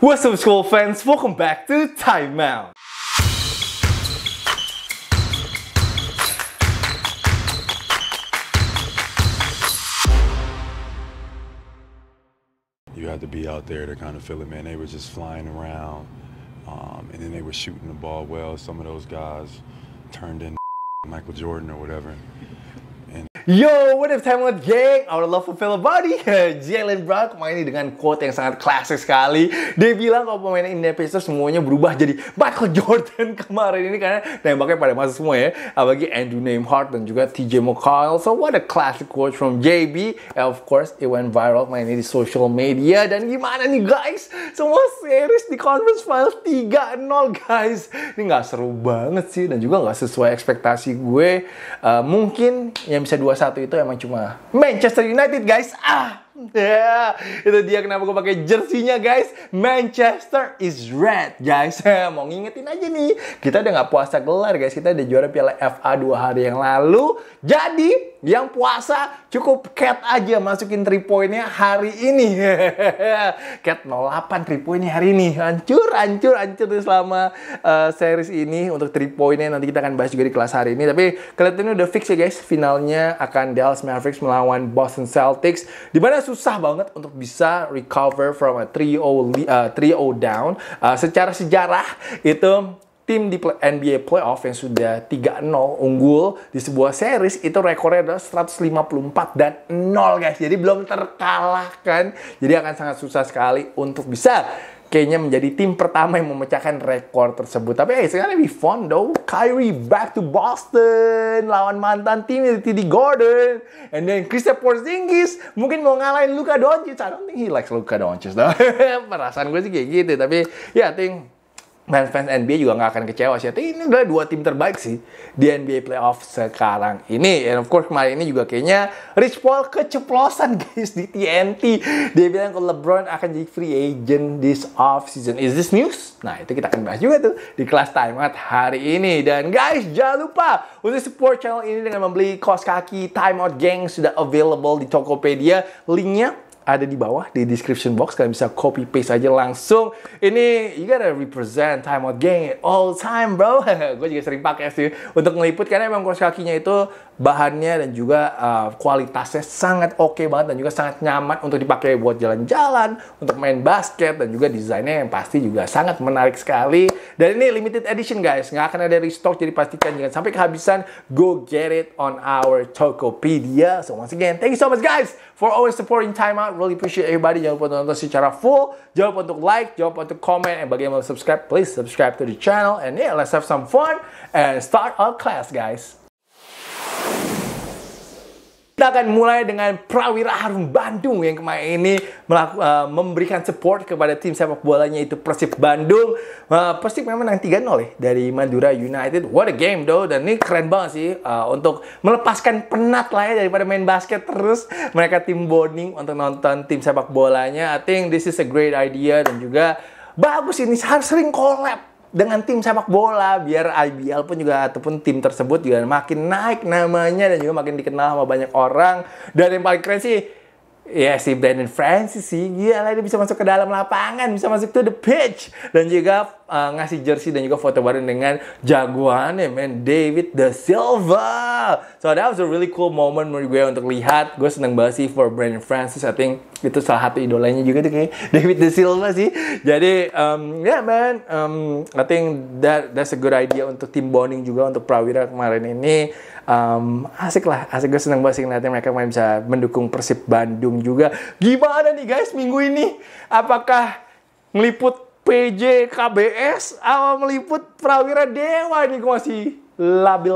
What's up school fans, welcome back to Time Out. You had to be out there to kind of feel it, man. They were just flying around, um, and then they were shooting the ball well. Some of those guys turned in Michael Jordan or whatever. Yo, what up time with gang? Our love for fellow body, Jalen Brown kemarin ini dengan quote yang sangat klasik sekali. Dia bilang kalau pemain Indiana Pacers semuanya berubah jadi Michael Jordan kemarin ini karena tembaknya pada masa semua ya. Apalagi Andrew Nembhard dan juga TJ McCall. So what a classic quote from JB. And of course, it went viral main ini di social media. Dan gimana nih guys? Semua series di conference final 3-0 guys. Ini nggak seru banget sih dan juga nggak sesuai ekspektasi gue. Uh, mungkin yang bisa dua satu itu emang cuma Manchester United guys. Ah. Ya, yeah, itu dia kenapa gue pakai jersinya guys. Manchester is red guys. Mau ngingetin aja nih, kita udah nggak puasa gelar guys. Kita udah juara Piala FA dua hari yang lalu. Jadi yang puasa cukup cat aja masukin tripoinnya hari ini. cat 08 tripoinnya hari ini. Hancur, hancur, hancur selama uh, series ini untuk tripoinnya Nanti kita akan bahas juga di kelas hari ini. Tapi kelihatannya udah fix ya guys. Finalnya akan Dallas Mavericks melawan Boston Celtics. di mana susah banget untuk bisa recover from a 3-0 uh, eh, down. Uh, secara sejarah itu tim di NBA playoff yang sudah 3-0 unggul di sebuah series itu rekornya adalah 154 dan 0 guys. Jadi belum terkalahkan. Jadi akan sangat susah sekali untuk bisa kayaknya menjadi tim pertama yang memecahkan rekor tersebut. Tapi hey, sekarang lebih fun though. Kyrie back to Boston lawan mantan timnya di Gordon. And then Kristaps Porzingis mungkin mau ngalahin Luka Doncic. I don't think he likes Luka Doncic though. Perasaan gue sih kayak gitu. Tapi ya yeah, I think fans-fans NBA juga nggak akan kecewa sih. Tapi ini adalah dua tim terbaik sih di NBA playoff sekarang ini. And of course kemarin ini juga kayaknya Rich Paul keceplosan guys di TNT. Dia bilang kalau LeBron akan jadi free agent this off season. Is this news? Nah itu kita akan bahas juga tuh di kelas timeout hari ini. Dan guys jangan lupa untuk support channel ini dengan membeli kos kaki timeout gang sudah available di Tokopedia. Linknya ada di bawah di description box kalian bisa copy paste aja langsung ini you gotta represent time out gang all time bro gue juga sering pakai sih untuk meliput karena emang kursi kakinya itu bahannya dan juga uh, kualitasnya sangat oke okay banget dan juga sangat nyaman untuk dipakai buat jalan-jalan untuk main basket dan juga desainnya yang pasti juga sangat menarik sekali dan ini limited edition guys nggak akan ada restock jadi pastikan jangan sampai kehabisan go get it on our Tokopedia so once again thank you so much guys for always supporting time out Really appreciate everybody. Jangan lupa untuk nonton secara full. Jangan lupa untuk like, jangan lupa untuk comment, and bagi yang belum subscribe, please subscribe to the channel. And yeah, let's have some fun and start our class, guys. Kita akan mulai dengan Prawira Harum Bandung yang kemarin ini melaku, uh, memberikan support kepada tim sepak bolanya itu Persib Bandung. Uh, Persib memang menang 3-0 ya dari Madura United. What a game though dan ini keren banget sih uh, untuk melepaskan penat lah ya daripada main basket terus mereka tim bonding untuk nonton tim sepak bolanya. I think this is a great idea dan juga bagus ini harus sering collab dengan tim sepak bola biar IBL pun juga ataupun tim tersebut juga makin naik namanya dan juga makin dikenal sama banyak orang dan yang paling keren sih Ya si Brandon Francis sih gila dia bisa masuk ke dalam lapangan, bisa masuk to the pitch dan juga uh, ngasih jersey dan juga foto bareng dengan jagoannya man David The Silva. So that was a really cool moment menurut gue untuk lihat. Gue seneng banget sih for Brandon Francis. I think itu salah satu idolanya juga tuh kayak David The Silva sih. Jadi um, ya yeah, man, um, I think that that's a good idea untuk tim bonding juga untuk Prawira kemarin ini. Um, asik lah, asik gue seneng banget sih ngeliatnya mereka main bisa mendukung Persib Bandung bingung juga. Gimana nih guys minggu ini? Apakah ngeliput PJ KBS atau meliput Prawira Dewa nih gue masih labil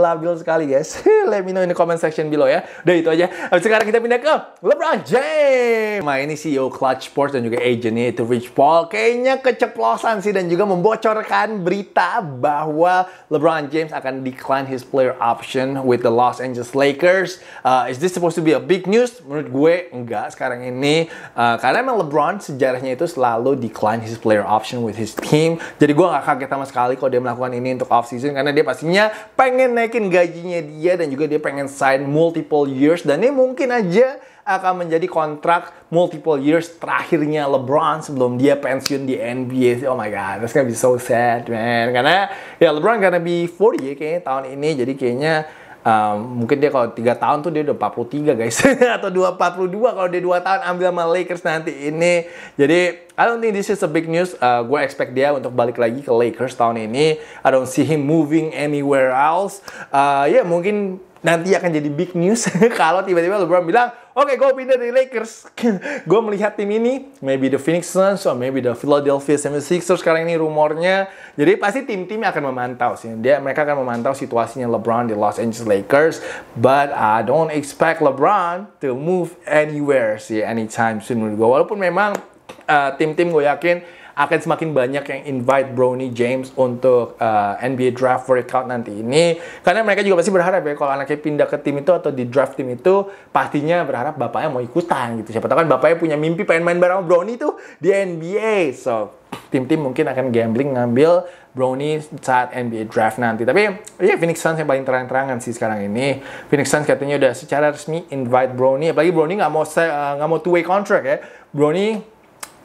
labil sekali guys let me know in the comment section below ya udah itu aja sekarang kita pindah ke LeBron James nah ini CEO Clutch Sports dan juga agentnya itu Rich Paul kayaknya keceplosan sih dan juga membocorkan berita bahwa LeBron James akan decline his player option with the Los Angeles Lakers uh, is this supposed to be a big news menurut gue enggak sekarang ini uh, karena emang LeBron sejarahnya itu selalu decline his player option with his team jadi gue gak kaget sama sekali kalau dia melakukan ini untuk off season karena dia pastinya pengen naikin gajinya dia dan juga dia pengen sign multiple years dan ini mungkin aja akan menjadi kontrak multiple years terakhirnya LeBron sebelum dia pensiun di NBA. Oh my god, that's gonna be so sad man. Karena ya LeBron gonna be 40 ya kayaknya tahun ini jadi kayaknya Um, mungkin dia kalau tiga tahun tuh dia udah 43 guys atau 242 kalau dia dua tahun ambil sama Lakers nanti ini jadi I don't think this is a big news uh, eh, gue expect dia untuk balik lagi ke Lakers tahun ini I don't see him moving anywhere else uh, ya yeah, mungkin nanti akan jadi big news kalau tiba-tiba LeBron bilang Oke, okay, gue pindah dari Lakers. gue melihat tim ini, maybe the Phoenix Suns or maybe the Philadelphia 76ers sekarang ini rumornya. Jadi pasti tim-tim akan memantau sih. Dia mereka akan memantau situasinya LeBron di Los Angeles Lakers, but I don't expect LeBron to move anywhere sih anytime soon menurut gue. Walaupun memang eh, tim-tim uh, tim -tim gue yakin akan semakin banyak yang invite Brownie James untuk uh, eh, NBA draft workout nanti ini karena mereka juga pasti berharap ya kalau anaknya pindah ke tim itu atau di draft tim itu pastinya berharap bapaknya mau ikutan gitu siapa tahu kan bapaknya punya mimpi pengen main bareng Brownie tuh di NBA so tim-tim mungkin akan gambling ngambil Brownie saat NBA draft nanti. Tapi ya Phoenix Suns yang paling terang-terangan sih sekarang ini. Phoenix Suns katanya udah secara resmi invite Brownie. Apalagi Brownie nggak mau eh, nggak uh, mau two way contract ya. Brownie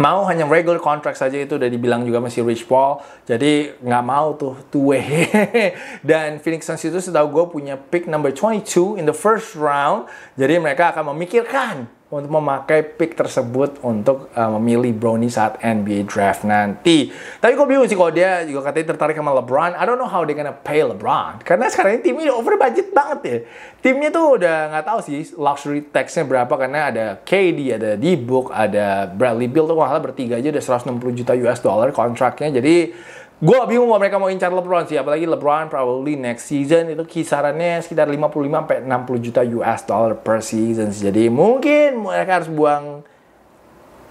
mau hanya regular contract saja itu udah dibilang juga masih Rich Paul jadi nggak mau tuh tuwe dan Phoenix Suns itu setahu gue punya pick number 22 in the first round jadi mereka akan memikirkan untuk memakai pick tersebut untuk uh, memilih Brownie saat NBA draft nanti. Tapi kok bingung sih kalau dia juga katanya tertarik sama LeBron. I don't know how they gonna pay LeBron karena sekarang ini timnya over budget banget ya. Timnya tuh udah nggak tahu sih luxury taxnya berapa karena ada KD, ada D-Book, ada Bradley Beal tuh kalau bertiga aja udah 160 juta US dollar kontraknya. Jadi Gue bingung kalau mereka mau incar LeBron sih, apalagi LeBron probably next season itu kisarannya sekitar 55 60 juta US dollar per season. Jadi mungkin mereka harus buang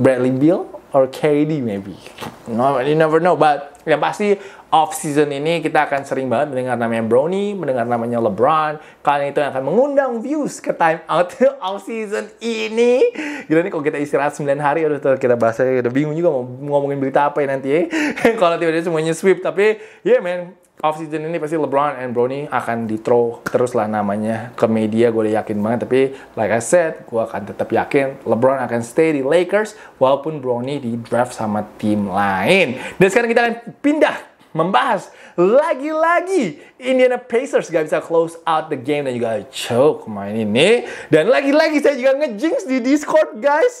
Bradley Beal or KD maybe. No, you never know, but yang pasti off season ini kita akan sering banget mendengar namanya Brownie, mendengar namanya LeBron. Kalian itu yang akan mengundang views ke time out off season ini. Gila nih kalau kita istirahat 9 hari udah kita bahasnya udah bingung juga mau ngomongin berita apa ya nanti ya. kalau tiba-tiba semuanya sweep tapi ya yeah, man off season ini pasti LeBron and Brownie akan di throw terus lah namanya ke media gue udah yakin banget tapi like I said gue akan tetap yakin LeBron akan stay di Lakers walaupun Brownie di draft sama tim lain dan sekarang kita akan pindah membahas lagi-lagi Indiana Pacers gak bisa close out the game dan juga choke main ini dan lagi-lagi saya juga ngejinx di Discord guys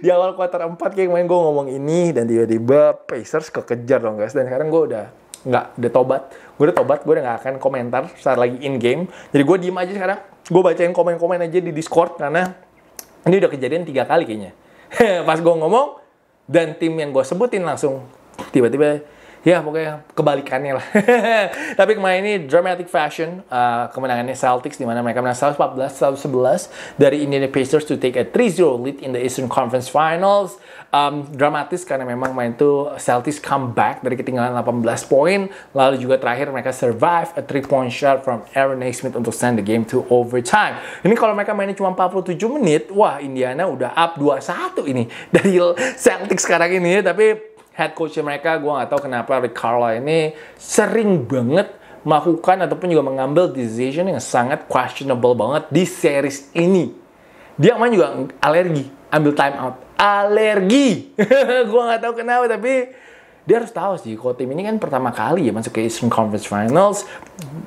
di awal kuarter 4 kayak main gue ngomong ini dan tiba-tiba Pacers kekejar dong guys dan sekarang gue udah nggak udah tobat gue udah tobat gue udah nggak akan komentar saat lagi in game jadi gue diem aja sekarang gue bacain komen-komen aja di Discord karena ini udah kejadian tiga kali kayaknya pas gue ngomong dan tim yang gue sebutin langsung tiba-tiba ya pokoknya kebalikannya lah. Tapi kemarin ini dramatic fashion uh, kemenangannya Celtics di mana mereka menang 114-111 dari Indiana Pacers to take a 3-0 lead in the Eastern Conference Finals. Um, dramatis karena memang main itu Celtics comeback dari ketinggalan 18 poin lalu juga terakhir mereka survive a 3 point shot from Aaron Naismith untuk send the game to overtime. Ini kalau mereka mainnya cuma 47 menit, wah Indiana udah up 2-1 ini dari Celtics sekarang ini ya. tapi head coach mereka gue nggak tahu kenapa Rick Carlisle ini sering banget melakukan ataupun juga mengambil decision yang sangat questionable banget di series ini. Dia main juga alergi, ambil time out. Alergi. gue nggak tahu kenapa tapi dia harus tahu sih kalau tim ini kan pertama kali ya masuk ke Eastern Conference Finals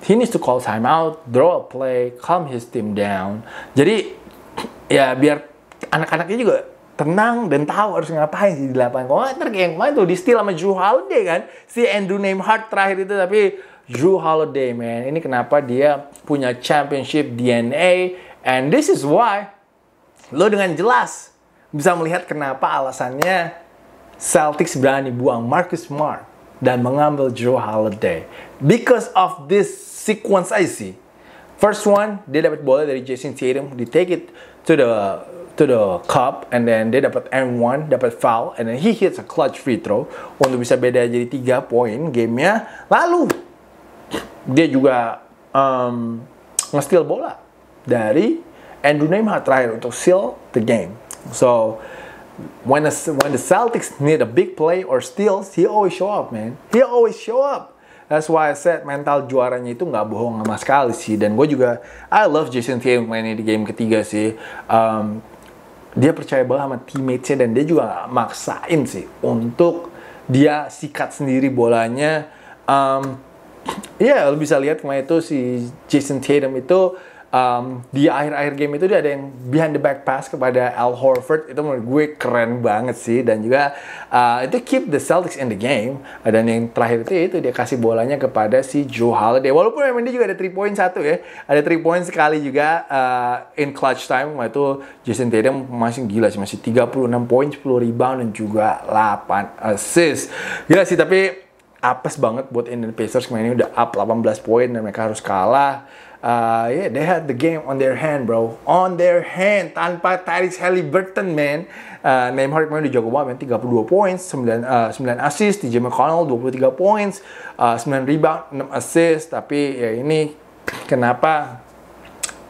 he needs to call timeout draw a play calm his team down jadi ya biar anak-anaknya juga tenang dan tahu harus ngapain di lapangan. Kalau nggak kayak yang kemarin tuh di steal sama Drew Holiday kan, si Andrew Neymar terakhir itu tapi Drew Holiday man, ini kenapa dia punya championship DNA and this is why lo dengan jelas bisa melihat kenapa alasannya Celtics berani buang Marcus Smart dan mengambil Drew Holiday because of this sequence I see. First one, dia dapat bola dari Jason Tatum, di take it to the to the cup and then dia dapat M1, dapat foul and then he hits a clutch free throw untuk bisa beda jadi 3 poin gamenya. Lalu dia juga um, nge bola dari Andrew Neymar terakhir untuk seal the game. So when the, when the Celtics need a big play or steals, he always show up, man. He always show up. That's why I said mental juaranya itu nggak bohong sama sekali sih. Dan gue juga I love Jason Tatum mainnya di game ketiga sih. Um, dia percaya banget sama teammates nya dan dia juga gak maksain sih untuk dia sikat sendiri bolanya um, ya yeah, lo bisa lihat kemarin itu si Jason Tatum itu um, di akhir-akhir game itu dia ada yang behind the back pass kepada Al Horford itu menurut gue keren banget sih dan juga uh, itu keep the Celtics in the game dan yang terakhir itu itu dia kasih bolanya kepada si Joe Holiday walaupun memang dia juga ada 3 point satu ya ada 3 point sekali juga uh, in clutch time waktu Jason Tatum masih gila sih masih 36 points 10 rebound dan juga 8 assist gila sih tapi apes banget buat Indian Pacers kemarin ini udah up 18 poin dan mereka harus kalah uh, yeah, they had the game on their hand, bro. On their hand, tanpa Tyrese Halliburton, man. Uh, Neymar main di banget, man. 32 points, 9, uh, 9 assist, TJ McConnell 23 points, uh, 9 rebound, 6 assist. Tapi ya ini kenapa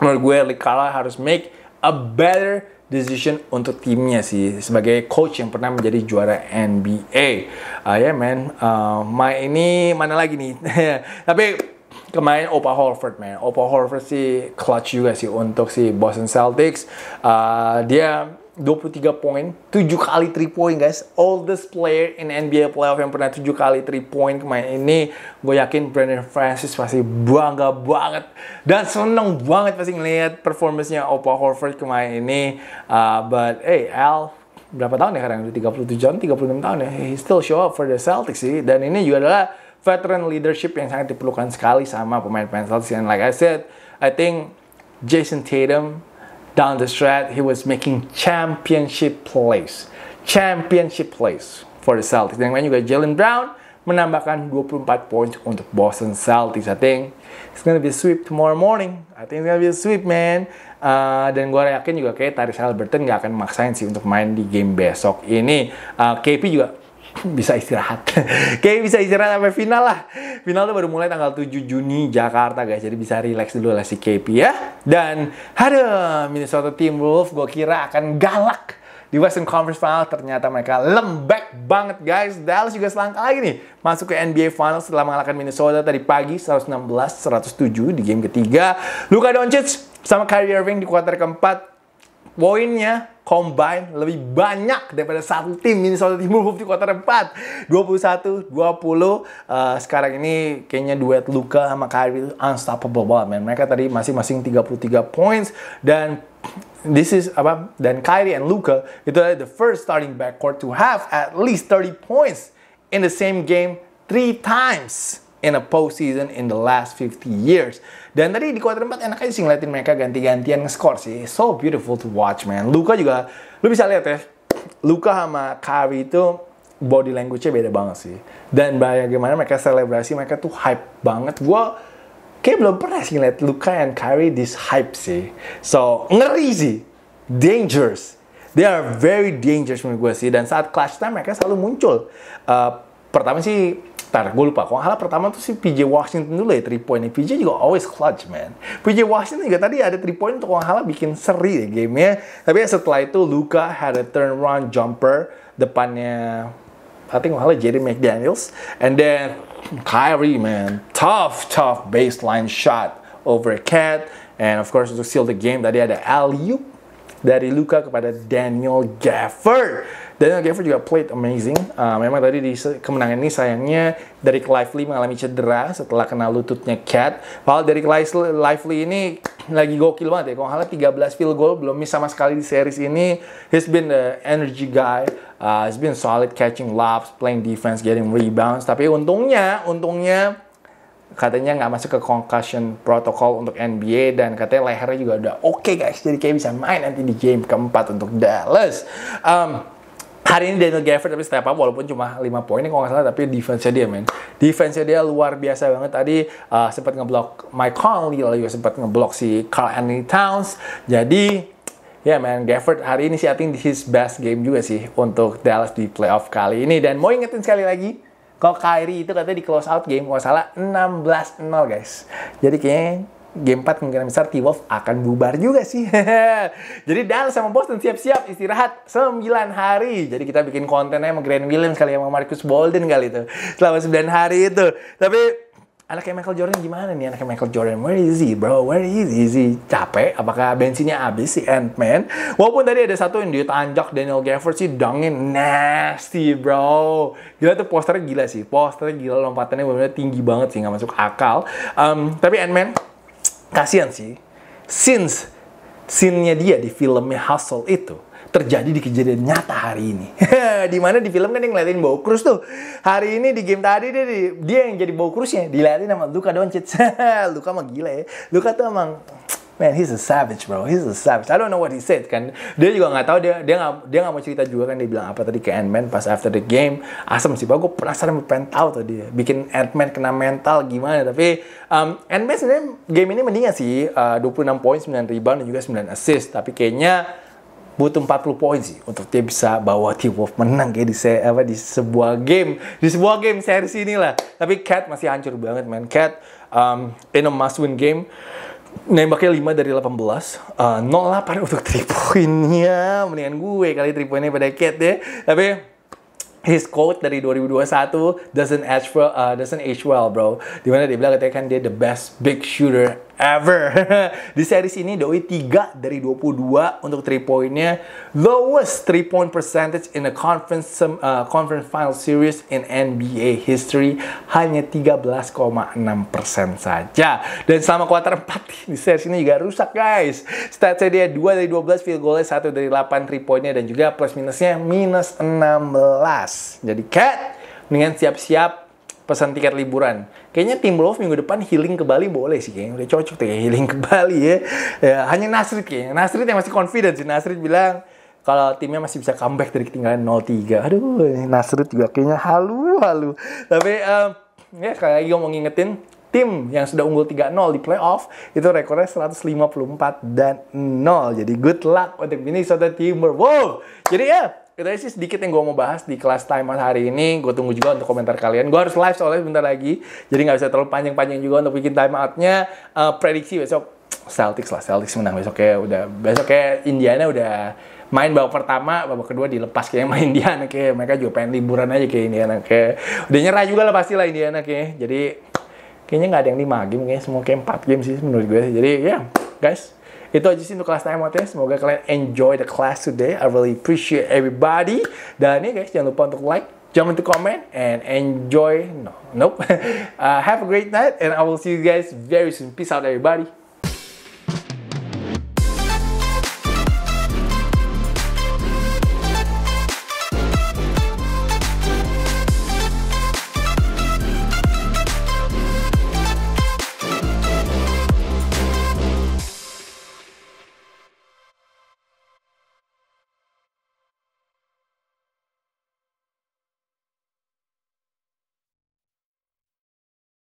menurut gue Likala harus make a better decision untuk timnya sih sebagai coach yang pernah menjadi juara NBA. Uh, ya yeah, man, uh, my ini mana lagi nih? Tapi kemarin Opa Horford man Opa Horford sih clutch juga sih untuk si Boston Celtics uh, dia 23 poin, 7 kali 3 point guys. Oldest player in NBA playoff yang pernah 7 kali 3 point kemarin ini. Gue yakin Brandon Francis pasti bangga banget dan seneng banget pasti ngeliat performancenya Opa Horford kemarin ini. Uh, but hey Al, berapa tahun ya sekarang? 37 tahun, 36 tahun ya. He still show up for the Celtics sih. Dan ini juga adalah veteran leadership yang sangat diperlukan sekali sama pemain-pemain Celtics. And like I said, I think Jason Tatum down the stretch he was making championship plays, championship plays for the Celtics. Dan yang lain juga Jalen Brown menambahkan 24 points untuk Boston Celtics. I think it's gonna be a sweep tomorrow morning. I think it's gonna be a sweep, man. Uh, dan gue yakin juga kayak Taris Burton gak akan maksain sih untuk main di game besok ini. Uh, KP juga bisa istirahat. Kayak bisa istirahat sampai final lah. Final tuh baru mulai tanggal 7 Juni Jakarta guys. Jadi bisa relax dulu lah si KP ya. Dan ada Minnesota Team Wolf gue kira akan galak di Western Conference Final ternyata mereka lembek banget guys. Dallas juga selangkah lagi nih masuk ke NBA Finals setelah mengalahkan Minnesota tadi pagi 116-107 di game ketiga. Luka Doncic sama Kyrie Irving di kuarter keempat poinnya combine lebih banyak daripada satu tim Minnesota Timberwolves di kuarter 4. 21 20 uh, sekarang ini kayaknya duet Luka sama Kyrie unstoppable banget man. Mereka tadi masing-masing 33 points dan this is apa dan Kyrie and Luka itu adalah the first starting backcourt to have at least 30 points in the same game three times in a postseason in the last 50 years. Dan tadi di kuarter 4 enak aja sih ngeliatin mereka ganti-gantian nge-score sih. So beautiful to watch, man. Luka juga, lu bisa lihat ya, Luka sama Kari itu body language-nya beda banget sih. Dan bagaimana mereka selebrasi, mereka tuh hype banget. Gue kayak belum pernah sih ngeliat Luka and Kari this hype sih. So, ngeri sih. Dangerous. They are very dangerous menurut gue sih. Dan saat clash time mereka selalu muncul. Uh, pertama sih Ntar, gue lupa. Kalau salah pertama tuh si PJ Washington dulu ya, 3 point. PJ juga always clutch, man. PJ Washington juga tadi ada 3 point untuk kalau bikin seri ya gamenya. Tapi setelah itu, Luka had a turn run jumper depannya I think malah Jerry McDaniels. And then Kyrie, man. Tough, tough baseline shot over Cat. And of course, to seal the game, tadi ada alley dari Luka kepada Daniel Gaffer. Daniel Gaffer juga played amazing. Uh, memang tadi di kemenangan ini sayangnya dari Lively mengalami cedera setelah kena lututnya Cat. Padahal dari Lively ini lagi gokil banget ya. Kalau halnya 13 field goal belum miss sama sekali di series ini. He's been the energy guy. Uh, he's been solid catching lobs, playing defense, getting rebounds. Tapi untungnya, untungnya katanya nggak masuk ke concussion protocol untuk NBA dan katanya lehernya juga udah oke okay guys jadi kayak bisa main nanti di game keempat untuk Dallas um, hari ini Daniel Gafford tapi setiap up walaupun cuma 5 poin ini kalau nggak salah tapi defense-nya dia men defense-nya dia luar biasa banget tadi uh, sempat ngeblok Mike Conley lalu juga sempat ngeblok si Carl Anthony Towns jadi Ya yeah, man, Gafford hari ini sih I think this is best game juga sih untuk Dallas di playoff kali ini. Dan mau ingetin sekali lagi, kalau Kyrie itu katanya di close out game kalau salah 16-0 guys. Jadi kayaknya game 4 kemungkinan besar t wolf akan bubar juga sih. Jadi Dallas sama Boston siap-siap istirahat 9 hari. Jadi kita bikin kontennya sama Grand Williams kali ya, sama Marcus Bolden kali itu. Selama 9 hari itu. Tapi anaknya Michael Jordan gimana nih anaknya Michael Jordan where is he bro where is he, is he? capek apakah bensinnya habis si Ant-Man walaupun tadi ada satu yang ditanjak Daniel Gafford sih dongin nasty bro gila tuh posternya gila sih posternya gila lompatannya benar-benar tinggi banget sih nggak masuk akal um, tapi Ant-Man kasihan sih since scene-nya dia di filmnya Hustle itu terjadi di kejadian nyata hari ini. Dimana di film kan dia ngeliatin Bow Cruz tuh. Hari ini di game tadi dia, dia yang jadi Bow Cruznya. Diliatin sama Luka Doncic. Luka mah gila ya. Luka tuh emang man he's a savage bro he's a savage I don't know what he said kan dia juga nggak tahu dia dia nggak dia nggak mau cerita juga kan dia bilang apa tadi ke Ant-Man pas after the game asam sih gue penasaran mau pengen tahu tuh dia bikin Ant-Man kena mental gimana tapi um, Ant-Man sebenarnya game ini mendingan sih uh, 26 poin 9 rebound dan juga 9 assist tapi kayaknya butuh 40 poin sih untuk dia bisa bawa tim Wolf menang kayak di se apa di sebuah game di sebuah game series inilah tapi Cat masih hancur banget man Cat um, in a must win game nembaknya 5 dari 18 uh, 08 untuk 3 poinnya mendingan gue kali 3 poinnya pada Cat deh ya. tapi his quote dari 2021 doesn't age well, uh, doesn't age well bro dimana dia bilang katanya kan dia the best big shooter ever. di series ini Doi 3 dari 22 untuk 3 poinnya. Lowest 3 point percentage in a conference uh, conference final series in NBA history hanya 13,6% saja. Dan selama kuarter 4 di series ini juga rusak guys. Statsnya dia 2 dari 12 field goal goalnya 1 dari 8 3 poinnya dan juga plus minusnya minus 16. Jadi cat dengan siap-siap pesan tiket liburan. Kayaknya tim Love minggu depan healing ke Bali boleh sih kayaknya. Udah cocok tuh ya healing ke Bali ya. ya hanya Nasrid kayaknya. Nasrid yang masih confident sih. Nasrid bilang kalau timnya masih bisa comeback dari ketinggalan 0-3. Aduh, Nasrid juga kayaknya halu-halu. Tapi um, ya kayak gue mau ngingetin tim yang sudah unggul 3-0 di playoff itu rekornya 154 dan 0. Jadi good luck untuk Minnesota Timberwolves. Jadi ya, kita aja sih sedikit yang gue mau bahas di kelas time hari ini. Gue tunggu juga untuk komentar kalian. Gue harus live soalnya sebentar lagi. Jadi nggak bisa terlalu panjang-panjang juga untuk bikin time out-nya. Uh, eh, prediksi besok Celtics lah. Celtics menang besok ya. Udah besok kayak Indiana udah main babak pertama, babak kedua dilepas kayak main Indiana kayak mereka juga pengen liburan aja kayak Indiana kayak udah nyerah juga lah pasti lah Indiana kayak. Jadi kayaknya nggak ada yang 5 game kayaknya semua kayak 4 game sih menurut gue. Jadi ya, yeah, guys, itu aja sih untuk kelas TMOT. Semoga kalian enjoy the class today. I really appreciate everybody. Dan ya guys, jangan lupa untuk like, jangan lupa comment, and enjoy. No, nope. uh, have a great night, and I will see you guys very soon. Peace out, everybody.